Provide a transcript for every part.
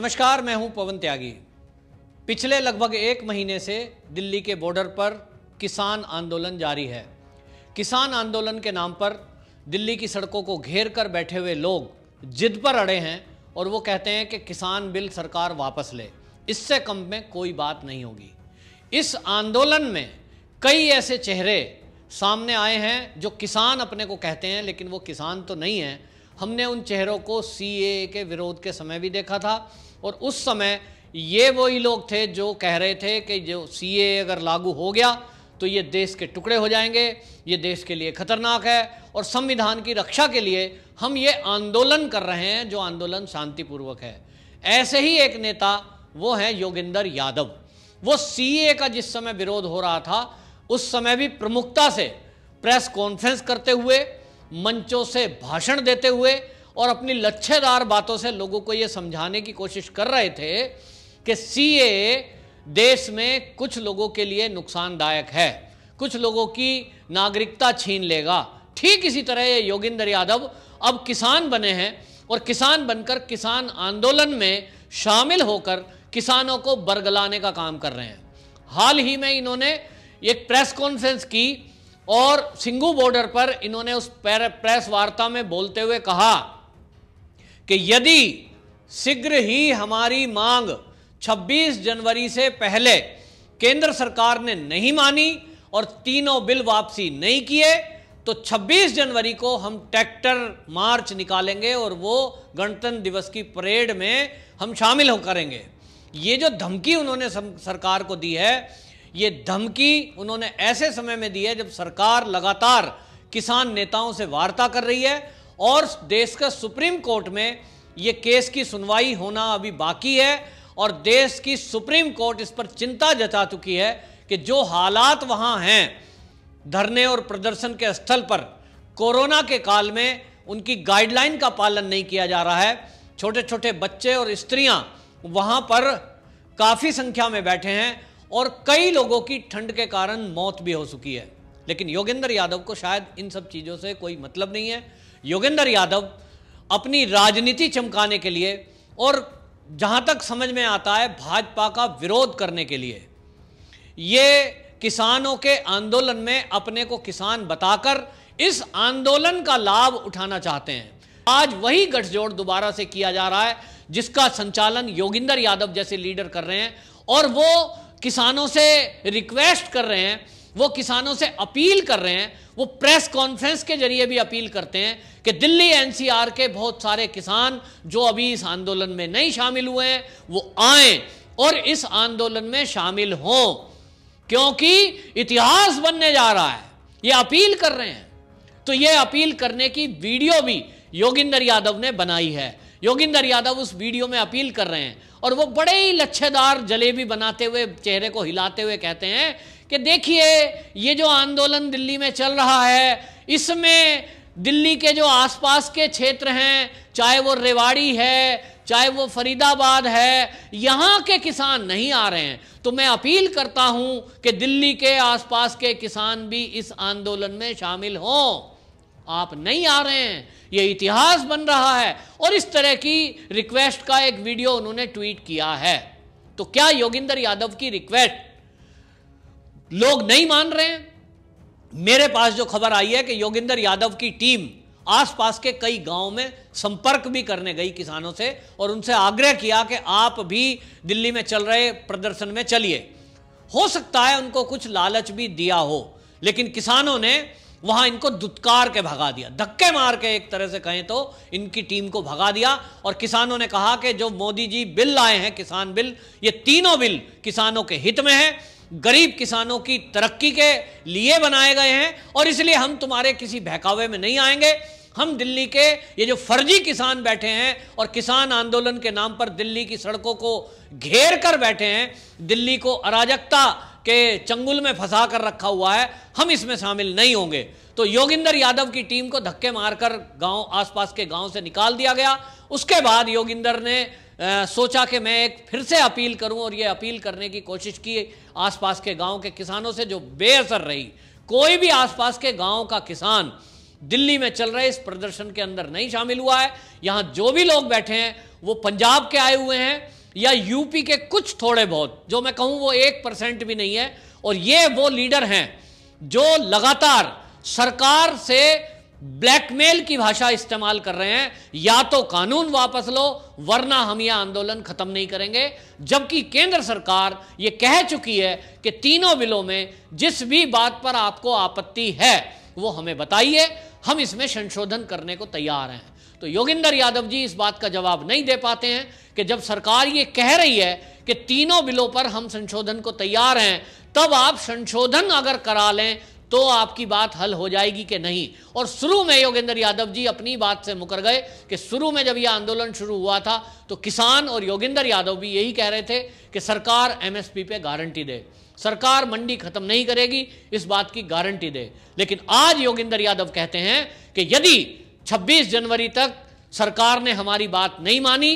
नमस्कार मैं हूं पवन त्यागी पिछले लगभग एक महीने से दिल्ली के बॉर्डर पर किसान आंदोलन जारी है किसान आंदोलन के नाम पर दिल्ली की सड़कों को घेर कर बैठे हुए लोग जिद पर अड़े हैं और वो कहते हैं कि किसान बिल सरकार वापस ले इससे कम में कोई बात नहीं होगी इस आंदोलन में कई ऐसे चेहरे सामने आए हैं जो किसान अपने को कहते हैं लेकिन वो किसान तो नहीं हैं हमने उन चेहरों को सी के विरोध के समय भी देखा था और उस समय ये वही लोग थे जो कह रहे थे कि जो सीए अगर लागू हो गया तो ये देश के टुकड़े हो जाएंगे ये देश के लिए खतरनाक है और संविधान की रक्षा के लिए हम ये आंदोलन कर रहे हैं जो आंदोलन शांतिपूर्वक है ऐसे ही एक नेता वो है योगेंद्र यादव वो सीए का जिस समय विरोध हो रहा था उस समय भी प्रमुखता से प्रेस कॉन्फ्रेंस करते हुए मंचों से भाषण देते हुए और अपनी लच्छेदार बातों से लोगों को यह समझाने की कोशिश कर रहे थे कि सी देश में कुछ लोगों के लिए नुकसानदायक है कुछ लोगों की नागरिकता छीन लेगा ठीक इसी तरह ये योगिंदर यादव अब किसान बने हैं और किसान बनकर किसान आंदोलन में शामिल होकर किसानों को बरगलाने का काम कर रहे हैं हाल ही में इन्होंने एक प्रेस कॉन्फ्रेंस की और सिंगू बॉर्डर पर इन्होंने उस प्रेस वार्ता में बोलते हुए कहा कि यदि शीघ्र ही हमारी मांग 26 जनवरी से पहले केंद्र सरकार ने नहीं मानी और तीनों बिल वापसी नहीं किए तो 26 जनवरी को हम ट्रैक्टर मार्च निकालेंगे और वो गणतंत्र दिवस की परेड में हम शामिल हो करेंगे ये जो धमकी उन्होंने सरकार को दी है ये धमकी उन्होंने ऐसे समय में दी है जब सरकार लगातार किसान नेताओं से वार्ता कर रही है और देश का सुप्रीम कोर्ट में ये केस की सुनवाई होना अभी बाकी है और देश की सुप्रीम कोर्ट इस पर चिंता जता चुकी है कि जो हालात वहाँ हैं धरने और प्रदर्शन के स्थल पर कोरोना के काल में उनकी गाइडलाइन का पालन नहीं किया जा रहा है छोटे छोटे बच्चे और स्त्रियाँ वहाँ पर काफ़ी संख्या में बैठे हैं और कई लोगों की ठंड के कारण मौत भी हो चुकी है लेकिन योगेंद्र यादव को शायद इन सब चीज़ों से कोई मतलब नहीं है योगेंद्र यादव अपनी राजनीति चमकाने के लिए और जहां तक समझ में आता है भाजपा का विरोध करने के लिए ये किसानों के आंदोलन में अपने को किसान बताकर इस आंदोलन का लाभ उठाना चाहते हैं आज वही गठजोड़ दोबारा से किया जा रहा है जिसका संचालन योगिंदर यादव जैसे लीडर कर रहे हैं और वो किसानों से रिक्वेस्ट कर रहे हैं वो किसानों से अपील कर रहे हैं वो प्रेस कॉन्फ्रेंस के जरिए भी अपील करते हैं कि दिल्ली एनसीआर के बहुत सारे किसान जो अभी इस आंदोलन में नहीं शामिल हुए हैं वो आए और इस आंदोलन में शामिल हों क्योंकि इतिहास बनने जा रहा है ये अपील कर रहे हैं तो ये अपील करने की वीडियो भी योगिंदर यादव ने बनाई है योगिंदर यादव उस वीडियो में अपील कर रहे हैं और वो बड़े ही लच्छेदार जलेबी बनाते हुए चेहरे को हिलाते हुए कहते हैं कि देखिए ये जो आंदोलन दिल्ली में चल रहा है इसमें दिल्ली के जो आसपास के क्षेत्र हैं चाहे वो रेवाड़ी है चाहे वो फरीदाबाद है यहाँ के किसान नहीं आ रहे हैं तो मैं अपील करता हूँ कि दिल्ली के आसपास के किसान भी इस आंदोलन में शामिल हों आप नहीं आ रहे हैं ये इतिहास बन रहा है और इस तरह की रिक्वेस्ट का एक वीडियो उन्होंने ट्वीट किया है तो क्या योगिंदर यादव की रिक्वेस्ट लोग नहीं मान रहे हैं मेरे पास जो खबर आई है कि योगिंदर यादव की टीम आसपास के कई गांव में संपर्क भी करने गई किसानों से और उनसे आग्रह किया कि आप भी दिल्ली में चल रहे प्रदर्शन में चलिए हो सकता है उनको कुछ लालच भी दिया हो लेकिन किसानों ने वहां इनको दुत्कार के भगा दिया धक्के मार के एक तरह से कहें तो इनकी टीम को भगा दिया और किसानों ने कहा कि जो मोदी जी बिल लाए हैं किसान बिल ये तीनों बिल किसानों के हित में है गरीब किसानों की तरक्की के लिए बनाए गए हैं और इसलिए हम तुम्हारे किसी बहकावे में नहीं आएंगे हम दिल्ली के ये जो फर्जी किसान बैठे हैं और किसान आंदोलन के नाम पर दिल्ली की सड़कों को घेर कर बैठे हैं दिल्ली को अराजकता के चंगुल में फंसा कर रखा हुआ है हम इसमें शामिल नहीं होंगे तो योगिंदर यादव की टीम को धक्के मारकर गांव आसपास के गांव से निकाल दिया गया उसके बाद योगिंदर ने सोचा कि मैं एक फिर से अपील करूं और ये अपील करने की कोशिश की आसपास के गांव के किसानों से जो बेअसर रही कोई भी आसपास के गांव का किसान दिल्ली में चल रहे इस प्रदर्शन के अंदर नहीं शामिल हुआ है यहां जो भी लोग बैठे हैं वो पंजाब के आए हुए हैं या यूपी के कुछ थोड़े बहुत जो मैं कहूं वो एक परसेंट भी नहीं है और ये वो लीडर हैं जो लगातार सरकार से ब्लैकमेल की भाषा इस्तेमाल कर रहे हैं या तो कानून वापस लो वरना हम यह आंदोलन खत्म नहीं करेंगे जबकि केंद्र सरकार ये कह चुकी है कि तीनों बिलों में जिस भी बात पर आपको आपत्ति है वो हमें बताइए हम इसमें संशोधन करने को तैयार हैं तो योगिंदर यादव जी इस बात का जवाब नहीं दे पाते हैं कि जब सरकार ये कह रही है कि तीनों बिलों पर हम संशोधन को तैयार हैं तब आप संशोधन अगर करा लें तो आपकी बात हल हो जाएगी कि नहीं और शुरू में योगेंद्र यादव जी अपनी बात से मुकर गए कि शुरू में जब यह आंदोलन शुरू हुआ था तो किसान और योगेंद्र यादव भी यही कह रहे थे कि सरकार एमएसपी पे गारंटी दे सरकार मंडी खत्म नहीं करेगी इस बात की गारंटी दे लेकिन आज योगेंद्र यादव कहते हैं कि यदि छब्बीस जनवरी तक सरकार ने हमारी बात नहीं मानी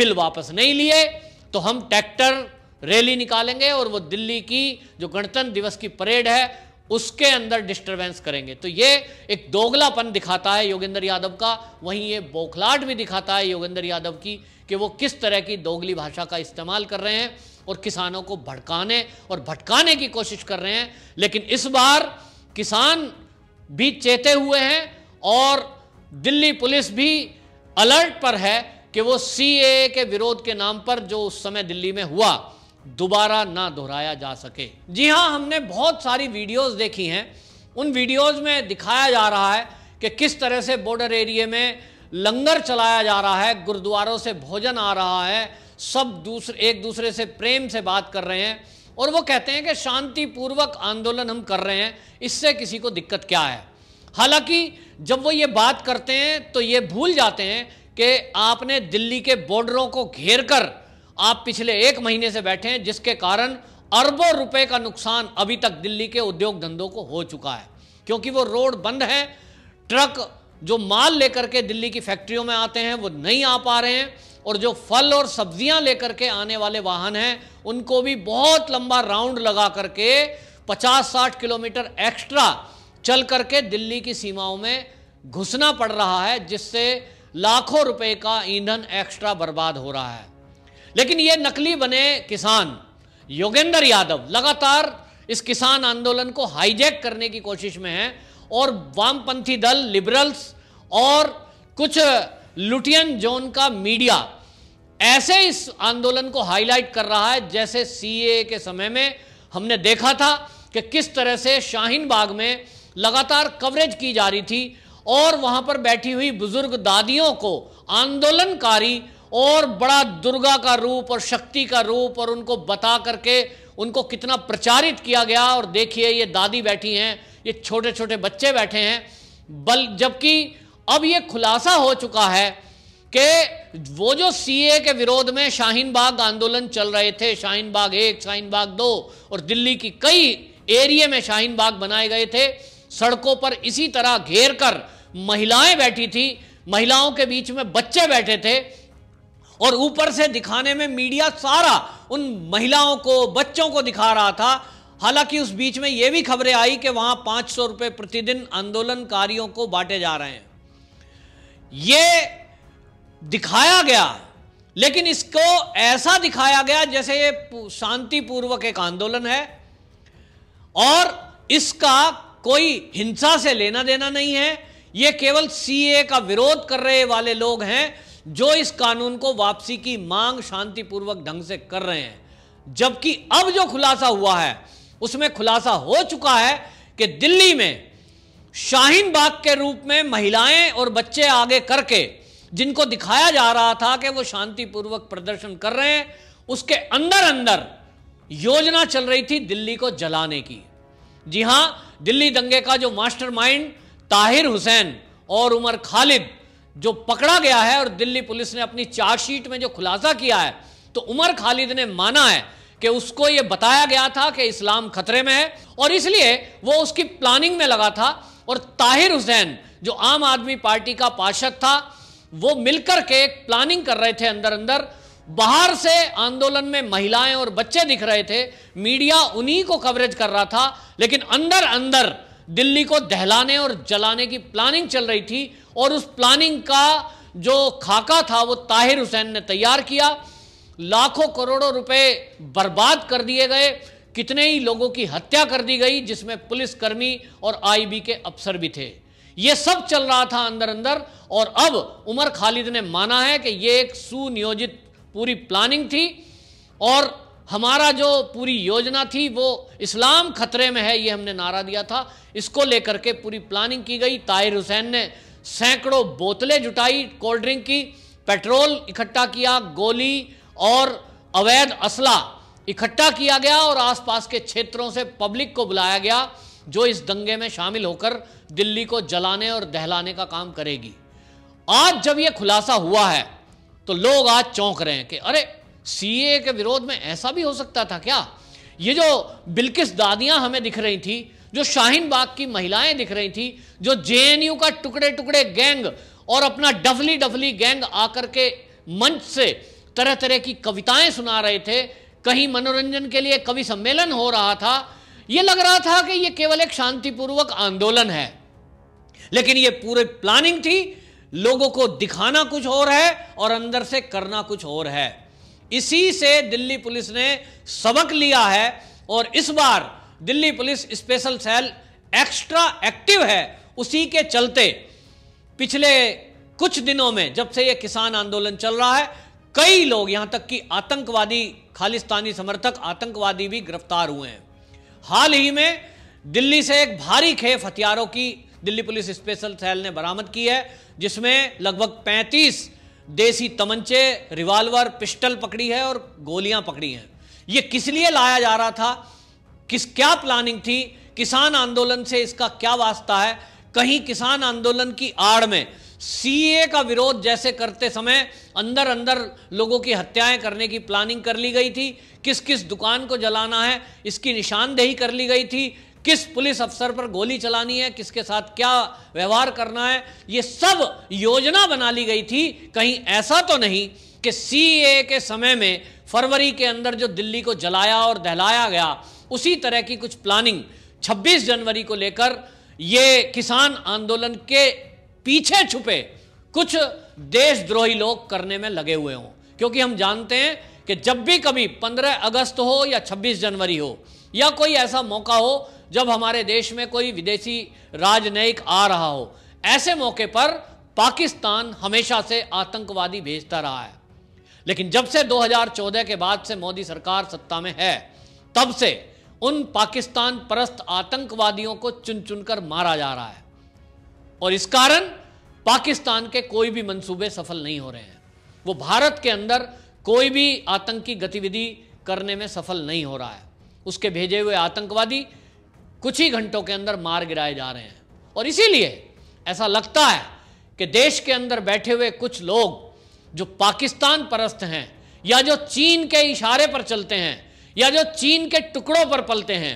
बिल वापस नहीं लिए तो हम ट्रैक्टर रैली निकालेंगे और वो दिल्ली की जो गणतंत्र दिवस की परेड है उसके अंदर डिस्टरबेंस करेंगे तो ये एक दोगलापन दिखाता है योगेंद्र यादव का वहीं ये बौखलाट भी दिखाता है योगेंद्र यादव की कि वो किस तरह की दोगली भाषा का इस्तेमाल कर रहे हैं और किसानों को भड़काने और भटकाने की कोशिश कर रहे हैं लेकिन इस बार किसान भी चेते हुए हैं और दिल्ली पुलिस भी अलर्ट पर है कि वो सी के विरोध के नाम पर जो उस समय दिल्ली में हुआ दोबारा ना दोहराया जा सके जी हाँ हमने बहुत सारी वीडियोस देखी हैं उन वीडियोस में दिखाया जा रहा है कि किस तरह से बॉर्डर एरिए में लंगर चलाया जा रहा है गुरुद्वारों से भोजन आ रहा है सब दूसरे एक दूसरे से प्रेम से बात कर रहे हैं और वो कहते हैं कि शांतिपूर्वक आंदोलन हम कर रहे हैं इससे किसी को दिक्कत क्या है हालांकि जब वो ये बात करते हैं तो ये भूल जाते हैं कि आपने दिल्ली के बॉर्डरों को घेर कर आप पिछले एक महीने से बैठे हैं जिसके कारण अरबों रुपए का नुकसान अभी तक दिल्ली के उद्योग धंधों को हो चुका है क्योंकि वो रोड बंद है ट्रक जो माल लेकर के दिल्ली की फैक्ट्रियों में आते हैं वो नहीं आ पा रहे हैं और जो फल और सब्जियां लेकर के आने वाले वाहन हैं उनको भी बहुत लंबा राउंड लगा करके 50-60 किलोमीटर एक्स्ट्रा चल करके दिल्ली की सीमाओं में घुसना पड़ रहा है जिससे लाखों रुपए का ईंधन एक्स्ट्रा बर्बाद हो रहा है लेकिन ये नकली बने किसान योगेंद्र यादव लगातार इस किसान आंदोलन को हाईजैक करने की कोशिश में है और वामपंथी दल लिबरल्स और कुछ लुटियन जोन का मीडिया ऐसे इस आंदोलन को हाईलाइट कर रहा है जैसे सीए के समय में हमने देखा था कि किस तरह से शाहीन बाग में लगातार कवरेज की जा रही थी और वहां पर बैठी हुई बुजुर्ग दादियों को आंदोलनकारी और बड़ा दुर्गा का रूप और शक्ति का रूप और उनको बता करके उनको कितना प्रचारित किया गया और देखिए ये दादी बैठी हैं ये छोटे छोटे बच्चे बैठे हैं बल जबकि अब ये खुलासा हो चुका है कि वो जो सीए के विरोध में शाहीन बाग आंदोलन चल रहे थे शाहीन बाग एक शाहीन बाग दो और दिल्ली की कई एरिए में शाहीन बाग बनाए गए थे सड़कों पर इसी तरह घेर कर महिलाएं बैठी थी महिलाओं के बीच में बच्चे बैठे थे और ऊपर से दिखाने में मीडिया सारा उन महिलाओं को बच्चों को दिखा रहा था हालांकि उस बीच में यह भी खबरें आई कि वहां पांच सौ रुपए प्रतिदिन आंदोलनकारियों को बांटे जा रहे हैं ये दिखाया गया लेकिन इसको ऐसा दिखाया गया जैसे ये शांतिपूर्वक एक आंदोलन है और इसका कोई हिंसा से लेना देना नहीं है ये केवल सीए का विरोध कर रहे वाले लोग हैं जो इस कानून को वापसी की मांग शांतिपूर्वक ढंग से कर रहे हैं जबकि अब जो खुलासा हुआ है उसमें खुलासा हो चुका है कि दिल्ली में शाहीन बाग के रूप में महिलाएं और बच्चे आगे करके जिनको दिखाया जा रहा था कि वो शांतिपूर्वक प्रदर्शन कर रहे हैं उसके अंदर अंदर योजना चल रही थी दिल्ली को जलाने की जी हां दिल्ली दंगे का जो मास्टरमाइंड ताहिर हुसैन और उमर खालिद जो पकड़ा गया है और दिल्ली पुलिस ने अपनी चार्जशीट में जो खुलासा किया है तो उमर खालिद ने माना है कि उसको यह बताया गया था कि इस्लाम खतरे में है और इसलिए वो उसकी प्लानिंग में लगा था और ताहिर हुसैन जो आम आदमी पार्टी का पार्षद था वो मिलकर के एक प्लानिंग कर रहे थे अंदर अंदर बाहर से आंदोलन में महिलाएं और बच्चे दिख रहे थे मीडिया उन्हीं को कवरेज कर रहा था लेकिन अंदर अंदर दिल्ली को दहलाने और जलाने की प्लानिंग चल रही थी और उस प्लानिंग का जो खाका था वो ताहिर हुसैन ने तैयार किया लाखों करोड़ों रुपए बर्बाद कर दिए गए कितने ही लोगों की हत्या कर दी गई जिसमें पुलिसकर्मी और आईबी के अफसर भी थे ये सब चल रहा था अंदर अंदर और अब उमर खालिद ने माना है कि ये एक सुनियोजित पूरी प्लानिंग थी और हमारा जो पूरी योजना थी वो इस्लाम खतरे में है ये हमने नारा दिया था इसको लेकर के पूरी प्लानिंग की गई ताहिर हुसैन ने सैकड़ों बोतलें जुटाई कोल्ड ड्रिंक की पेट्रोल इकट्ठा किया गोली और अवैध असला इकट्ठा किया गया और आसपास के क्षेत्रों से पब्लिक को बुलाया गया जो इस दंगे में शामिल होकर दिल्ली को जलाने और दहलाने का काम करेगी आज जब यह खुलासा हुआ है तो लोग आज चौंक रहे हैं कि अरे सीए के विरोध में ऐसा भी हो सकता था क्या ये जो बिल्किस दादियां हमें दिख रही थी जो शाहीन बाग की महिलाएं दिख रही थी जो जेएनयू का टुकड़े टुकड़े गैंग और अपना डफली डफली गैंग आकर के मंच से तरह तरह की कविताएं सुना रहे थे कहीं मनोरंजन के लिए कवि सम्मेलन हो रहा था यह लग रहा था कि यह केवल एक शांतिपूर्वक आंदोलन है लेकिन यह पूरे प्लानिंग थी लोगों को दिखाना कुछ और है और अंदर से करना कुछ और है इसी से दिल्ली पुलिस ने सबक लिया है और इस बार Delhi police special cell extra active है उसी के चलते पिछले कुछ दिनों में जब से यह किसान आंदोलन चल रहा है कई लोग यहां तक कि आतंकवादी खालिस्तानी समर्थक आतंकवादी भी गिरफ्तार हुए हैं हाल ही में दिल्ली से एक भारी खेप हथियारों की दिल्ली पुलिस स्पेशल सेल ने बरामद की है जिसमें लगभग देसी तमंचे रिवाल्वर पिस्टल पकड़ी है और गोलियां पकड़ी हैं ये किस लिए लाया जा रहा था किस क्या प्लानिंग थी किसान आंदोलन से इसका क्या वास्ता है कहीं किसान आंदोलन की आड़ में सीए का विरोध जैसे करते समय अंदर अंदर लोगों की हत्याएं करने की प्लानिंग कर ली गई थी किस किस दुकान को जलाना है इसकी निशानदेही कर ली गई थी किस पुलिस अफसर पर गोली चलानी है किसके साथ क्या व्यवहार करना है ये सब योजना बना ली गई थी कहीं ऐसा तो नहीं कि सी के समय में फरवरी के अंदर जो दिल्ली को जलाया और दहलाया गया उसी तरह की कुछ प्लानिंग 26 जनवरी को लेकर ये किसान आंदोलन के पीछे छुपे कुछ देशद्रोही लोग करने में लगे हुए हों क्योंकि हम जानते हैं कि जब भी कभी 15 अगस्त हो या 26 जनवरी हो या कोई ऐसा मौका हो जब हमारे देश में कोई विदेशी राजनयिक आ रहा हो ऐसे मौके पर पाकिस्तान हमेशा से आतंकवादी भेजता रहा है लेकिन जब से 2014 के बाद से मोदी सरकार सत्ता में है तब से उन पाकिस्तान परस्त आतंकवादियों को चुन चुनकर मारा जा रहा है और इस कारण पाकिस्तान के कोई भी मंसूबे सफल नहीं हो रहे हैं वो भारत के अंदर कोई भी आतंकी गतिविधि करने में सफल नहीं हो रहा है उसके भेजे हुए आतंकवादी कुछ ही घंटों के अंदर मार गिराए जा रहे हैं और इसीलिए ऐसा लगता है कि देश के अंदर बैठे हुए कुछ लोग जो पाकिस्तान परस्त हैं या जो चीन के इशारे पर चलते हैं या जो चीन के टुकड़ों पर पलते हैं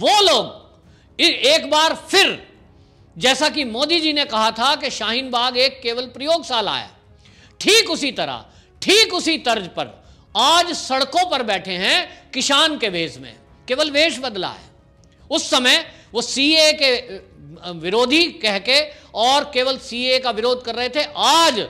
वो लोग एक बार फिर जैसा कि मोदी जी ने कहा था कि शाहीन बाग एक केवल प्रयोगशाला है ठीक उसी तरह ठीक उसी तर्ज पर आज सड़कों पर बैठे हैं किसान के वेश में केवल वेश बदला है उस समय वो सीए के विरोधी कह के और केवल सीए का विरोध कर रहे थे आज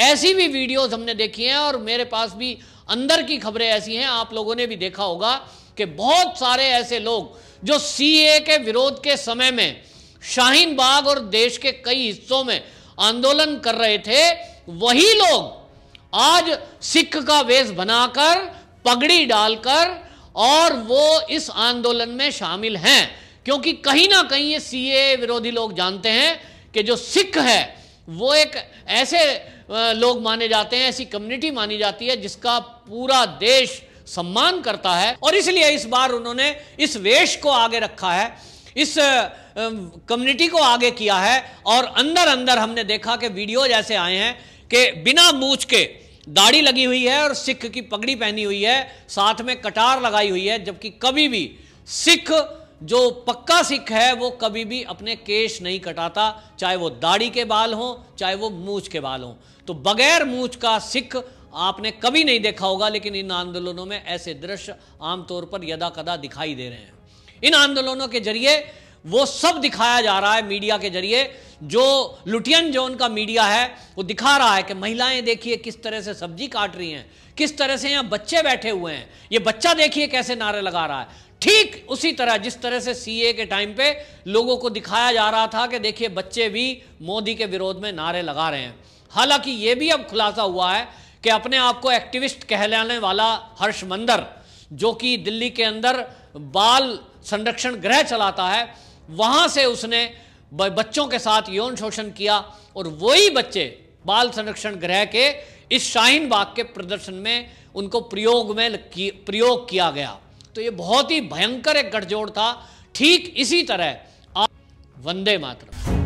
ऐसी भी वीडियोस हमने देखी हैं और मेरे पास भी अंदर की खबरें ऐसी हैं आप लोगों ने भी देखा होगा कि बहुत सारे ऐसे लोग जो सीए के विरोध के समय में शाहीन बाग और देश के कई हिस्सों में आंदोलन कर रहे थे वही लोग आज सिख का वेश बनाकर पगड़ी डालकर और वो इस आंदोलन में शामिल हैं क्योंकि कहीं ना कहीं ये सीए विरोधी लोग जानते हैं कि जो सिख है वो एक ऐसे लोग माने जाते हैं ऐसी कम्युनिटी मानी जाती है जिसका पूरा देश सम्मान करता है और इसलिए इस बार उन्होंने इस वेश को आगे रखा है इस कम्युनिटी को आगे किया है और अंदर अंदर हमने देखा कि वीडियो जैसे आए हैं कि बिना मूछ के दाढ़ी लगी हुई है और सिख की पगड़ी पहनी हुई है साथ में कटार लगाई हुई है जबकि कभी भी सिख जो पक्का सिख है वो कभी भी अपने केश नहीं कटाता चाहे वो दाढ़ी के बाल हों चाहे वो मूछ के बाल हों तो बगैर मूछ का सिख आपने कभी नहीं देखा होगा लेकिन इन आंदोलनों में ऐसे दृश्य आमतौर पर यदा कदा दिखाई दे रहे हैं इन आंदोलनों के जरिए वो सब दिखाया जा रहा है मीडिया के जरिए जो लुटियन जो उनका मीडिया है वो दिखा रहा है कि महिलाएं देखिए किस तरह से सब्जी काट रही हैं किस तरह से यहाँ बच्चे बैठे हुए हैं ये बच्चा देखिए कैसे नारे लगा रहा है ठीक उसी तरह जिस तरह से सीए के टाइम पे लोगों को दिखाया जा रहा था कि देखिए बच्चे भी मोदी के विरोध में नारे लगा रहे हैं हालांकि ये भी अब खुलासा हुआ है कि अपने आप को एक्टिविस्ट कहलाने वाला हर्ष मंदर जो कि दिल्ली के अंदर बाल संरक्षण गृह चलाता है वहाँ से उसने बच्चों के साथ यौन शोषण किया और वही बच्चे बाल संरक्षण गृह के इस शाहीन बाग के प्रदर्शन में उनको प्रयोग में प्रयोग किया गया तो ये बहुत ही भयंकर एक गठजोड़ था ठीक इसी तरह आप वंदे मातरम